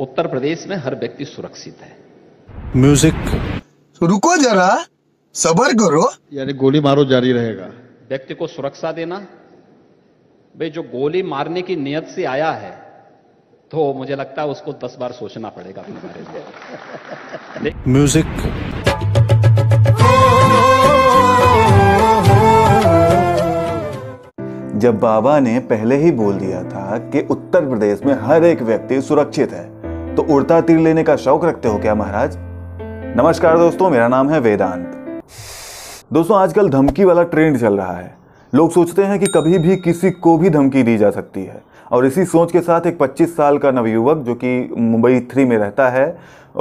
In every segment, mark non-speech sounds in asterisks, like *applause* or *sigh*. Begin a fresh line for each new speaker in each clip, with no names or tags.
उत्तर प्रदेश में हर व्यक्ति सुरक्षित है म्यूजिक तो रुको जरा सबर करो यानी गोली मारो जारी रहेगा व्यक्ति को सुरक्षा देना भाई जो गोली मारने की नियत से आया है तो मुझे लगता है उसको दस बार सोचना पड़ेगा अपने बारे में म्यूजिक जब बाबा ने पहले ही बोल दिया था कि उत्तर प्रदेश में हर एक व्यक्ति सुरक्षित है तो उड़ता तीर लेने का शौक रखते हो क्या महाराज नमस्कार दोस्तों मेरा नाम है वेदांत दोस्तों आजकल धमकी वाला ट्रेंड चल रहा है लोग सोचते हैं कि कभी भी किसी को भी धमकी दी जा सकती है और इसी सोच के साथ एक 25 साल का नवयुवक जो कि मुंबई थ्री में रहता है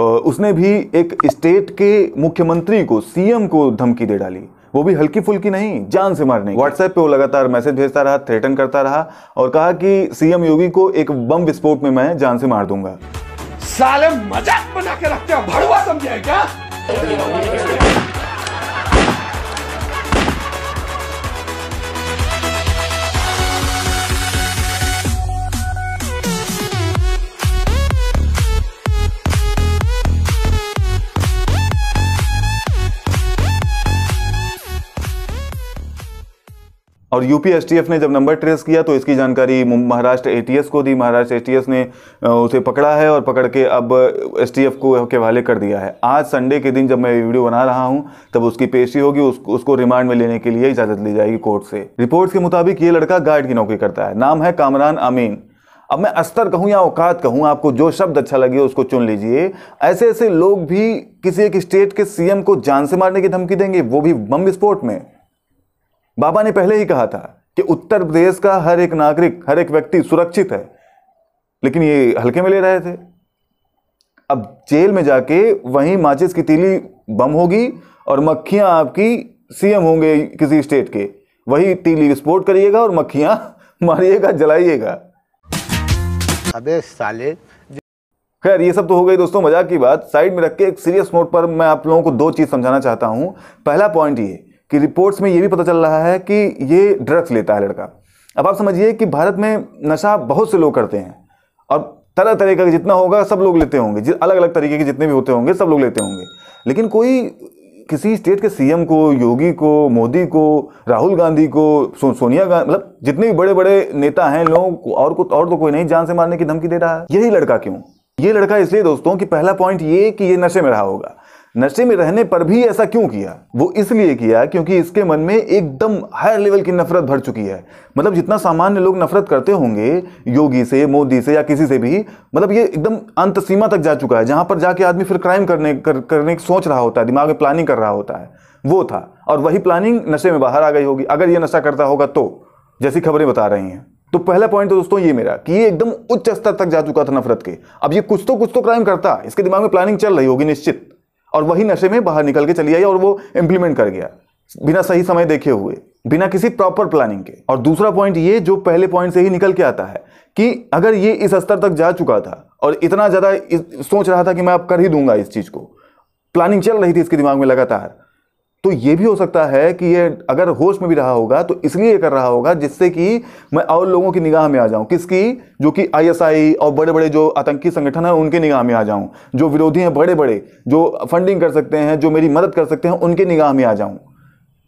उसने भी एक स्टेट के मुख्यमंत्री को सीएम को धमकी दे डाली वो भी हल्की फुल्की नहीं जान से मारने व्हाट्सएप पे वो लगातार मैसेज भेजता रहा थ्रेटन करता रहा और कहा कि सीएम योगी को एक बम विस्फोट में मैं जान से मार दूंगा साले मजाक बना के रखते हो भड़ुआ समझे क्या और यूपीएसटीएफ ने जब नंबर ट्रेस किया तो इसकी जानकारी महाराष्ट्र एटीएस को दी महाराष्ट्र एटीएस ने उसे पकड़ा है और पकड़ के अब एसटीएफ को के हवाले कर दिया है आज संडे के दिन जब मैं वीडियो बना रहा हूं तब उसकी पेशी होगी उस, उसको रिमांड में लेने के लिए इजाज़त ली जाएगी कोर्ट से रिपोर्ट के मुताबिक ये लड़का गार्ड की नौकरी करता है नाम है कामरान अमीन अब मैं अस्तर कहूँ या औकात कहूँ आपको जो शब्द अच्छा लगे उसको चुन लीजिए ऐसे ऐसे लोग भी किसी एक स्टेट के सीएम को जान से मारने की धमकी देंगे वो भी बम विस्फोट में बाबा ने पहले ही कहा था कि उत्तर प्रदेश का हर एक नागरिक हर एक व्यक्ति सुरक्षित है लेकिन ये हल्के में ले रहे थे अब जेल में जाके वहीं माचिस की तीली बम होगी और मक्खियां आपकी सीएम होंगे किसी स्टेट के वही तीली विस्फोट करिएगा और मक्खियां *laughs* मारिएगा जलाइएगा अबे साले खैर ये सब तो हो गई दोस्तों मजाक की बात साइड में रख के एक सीरियस नोट पर मैं आप लोगों को दो चीज़ समझाना चाहता हूं पहला पॉइंट ये कि रिपोर्ट्स में ये भी पता चल रहा है कि ये ड्रग्स लेता है लड़का अब आप समझिए कि भारत में नशा बहुत से लोग करते हैं और तरह तरह का जितना होगा सब लोग लेते होंगे अलग अलग तरीके के जितने भी होते होंगे सब लोग लेते होंगे लेकिन कोई किसी स्टेट के सीएम को योगी को मोदी को राहुल गांधी को सो, सोनिया गांधी मतलब जितने भी बड़े बड़े नेता हैं लोगों को और को और तो कोई नहीं जान से मारने की धमकी दे रहा है यही लड़का क्यों ये लड़का इसलिए दोस्तों कि पहला पॉइंट ये कि ये नशे में रहा होगा नशे में रहने पर भी ऐसा क्यों किया वो इसलिए किया क्योंकि इसके मन में एकदम हायर लेवल की नफरत भर चुकी है मतलब जितना सामान्य लोग नफरत करते होंगे योगी से मोदी से या किसी से भी मतलब ये एकदम अंत सीमा तक जा चुका है जहाँ पर जाके आदमी फिर क्राइम करने कर, करने की सोच रहा होता है दिमाग में प्लानिंग कर रहा होता है वो था और वही प्लानिंग नशे में बाहर आ गई होगी अगर ये नशा करता होगा तो जैसी खबरें बता रही हैं तो पहला पॉइंट तो दोस्तों ये मेरा कि ये एकदम उच्च स्तर तक जा चुका था नफरत के अब ये कुछ तो कुछ तो क्राइम करता इसके दिमाग में प्लानिंग चल रही होगी निश्चित और वही नशे में बाहर निकल के चली आई और वो इम्प्लीमेंट कर गया बिना सही समय देखे हुए बिना किसी प्रॉपर प्लानिंग के और दूसरा पॉइंट ये जो पहले पॉइंट से ही निकल के आता है कि अगर ये इस स्तर तक जा चुका था और इतना ज़्यादा सोच रहा था कि मैं अब कर ही दूंगा इस चीज़ को प्लानिंग चल रही थी इसके दिमाग में लगातार तो ये भी हो सकता है कि ये अगर होश में भी रहा होगा तो इसलिए कर रहा होगा जिससे कि मैं और लोगों की निगाह में आ जाऊं किसकी जो कि आईएसआई और बड़े बड़े जो आतंकी संगठन हैं उनके निगाह में आ जाऊं जो विरोधी हैं बड़े बड़े जो फंडिंग कर सकते हैं जो मेरी मदद कर सकते हैं उनके निगाह में आ जाऊं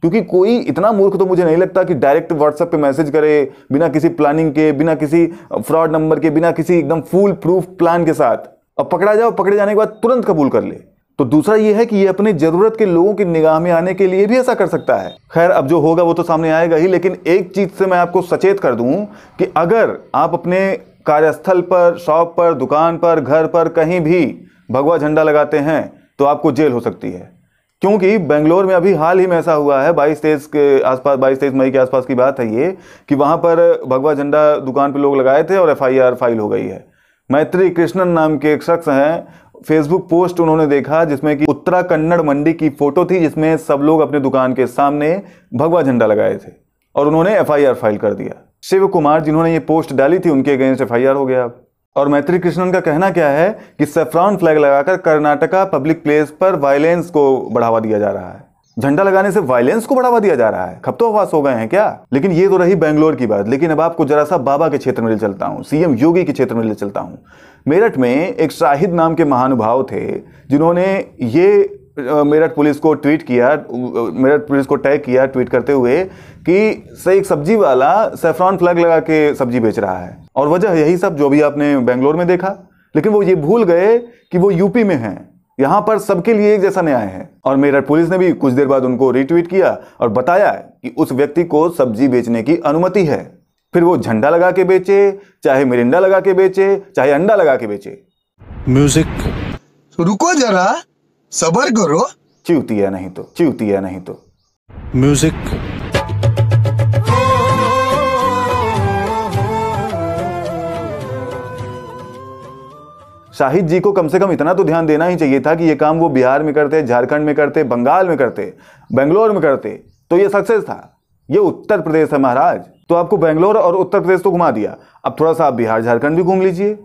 क्योंकि कोई इतना मूर्ख तो मुझे नहीं लगता कि डायरेक्ट व्हाट्सएप पे मैसेज करे बिना किसी प्लानिंग के बिना किसी फ्रॉड नंबर के बिना किसी एकदम फुल प्रूफ प्लान के साथ अब पकड़ा जाओ पकड़े जाने के बाद तुरंत कबूल कर ले तो दूसरा यह है कि ये अपनी जरूरत के लोगों की निगाह में आने के लिए भी ऐसा कर सकता है खैर अब जो होगा वो तो सामने आएगा ही लेकिन एक चीज से मैं आपको सचेत कर दूं कि अगर आप अपने कार्यस्थल पर शॉप पर दुकान पर घर पर कहीं भी भगवा झंडा लगाते हैं तो आपको जेल हो सकती है क्योंकि बेंगलोर में अभी हाल ही में ऐसा हुआ है 22 तेईस के आसपास 22 तेईस मई के आसपास की बात है ये कि वहां पर भगवा झंडा दुकान पे लोग लगाए थे और एफआईआर फाइल हो गई है मैत्री कृष्णन नाम के एक शख्स हैं फेसबुक पोस्ट उन्होंने देखा जिसमें कि उत्तरा कन्नड़ मंडी की फोटो थी जिसमें सब लोग अपने दुकान के सामने भगवा झंडा लगाए थे और उन्होंने एफआईआर फाइल कर दिया शिव कुमार जिन्होंने ये पोस्ट डाली थी उनके अगेंस्ट एफ हो गया अब और मैत्री कृष्णन का कहना क्या है कि सेफ्रॉन फ्लैग लगाकर कर्नाटका पब्लिक प्लेस पर वायलेंस को बढ़ावा दिया जा रहा है झंडा लगाने से वायलेंस को बढ़ावा दिया जा रहा है खपतोहवास हो गए हैं क्या लेकिन ये तो रही बेंगलोर की बात लेकिन अब आपको जरा सा बाबा के क्षेत्र में ले चलता हूँ सीएम योगी के क्षेत्र में ले चलता हूँ मेरठ में एक शाहिद नाम के महानुभाव थे जिन्होंने ये मेरठ पुलिस को ट्वीट किया मेरठ पुलिस को टैग किया ट्वीट करते हुए कि सही एक सब्जी वाला सेफ्रॉन फ्लैग लगा के सब्जी बेच रहा है और वजह यही सब जो भी आपने बेंगलोर में देखा लेकिन वो ये भूल गए कि वो यूपी में हैं यहां पर सबके लिए एक जैसा न्याय है और मेरठ पुलिस ने भी कुछ देर बाद उनको रिट्वीट किया और बताया कि उस व्यक्ति को सब्जी बेचने की अनुमति है फिर वो झंडा लगा के बेचे चाहे मिरिंडा लगा के बेचे चाहे अंडा लगा के बेचे म्यूजिक तो रुको जरा सबर करो चिवती है नहीं तो चिवती है नहीं तो म्यूजिक शाहिद जी को कम से कम इतना तो ध्यान देना ही चाहिए था कि ये काम वो बिहार में करते झारखंड में करते बंगाल में करते बेंगलोर में करते तो ये सक्सेस था ये उत्तर प्रदेश है महाराज तो आपको बेंगलोर और उत्तर प्रदेश तो घुमा दिया अब थोड़ा सा आप बिहार झारखंड भी घूम लीजिए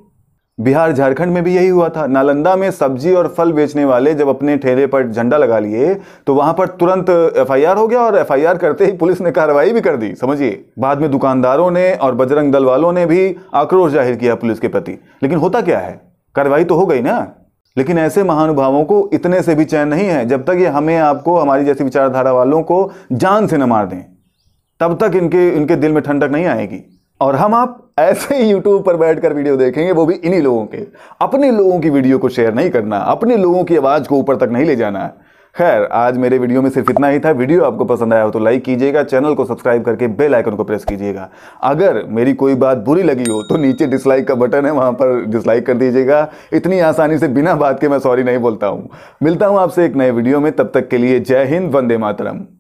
बिहार झारखंड में भी यही हुआ था नालंदा में सब्जी और फल बेचने वाले जब अपने ठेले पर झंडा लगा लिए तो वहां पर तुरंत एफआईआर हो गया और एफआईआर करते ही पुलिस ने कार्रवाई भी कर दी समझिए बाद में दुकानदारों ने और बजरंग दल वालों ने भी आक्रोश जाहिर किया पुलिस के प्रति लेकिन होता क्या है कार्रवाई तो हो गई ना लेकिन ऐसे महानुभावों को इतने से भी चैन नहीं है जब तक ये हमें आपको हमारी जैसी विचारधारा वालों को जान से न मार दें तब तक इनके इनके दिल में ठंडक नहीं आएगी और हम आप ऐसे ही यूट्यूब पर बैठकर वीडियो देखेंगे वो भी इन्हीं लोगों के अपने लोगों की वीडियो को शेयर नहीं करना अपने लोगों की आवाज़ को ऊपर तक नहीं ले जाना है खैर आज मेरे वीडियो में सिर्फ इतना ही था वीडियो आपको पसंद आया हो तो लाइक कीजिएगा चैनल को सब्सक्राइब करके बेल आइकन को प्रेस कीजिएगा अगर मेरी कोई बात बुरी लगी हो तो नीचे डिसलाइक का बटन है वहाँ पर डिसलाइक कर दीजिएगा इतनी आसानी से बिना बात के मैं सॉरी नहीं बोलता हूँ मिलता हूँ आपसे एक नए वीडियो में तब तक के लिए जय हिंद वंदे मातरम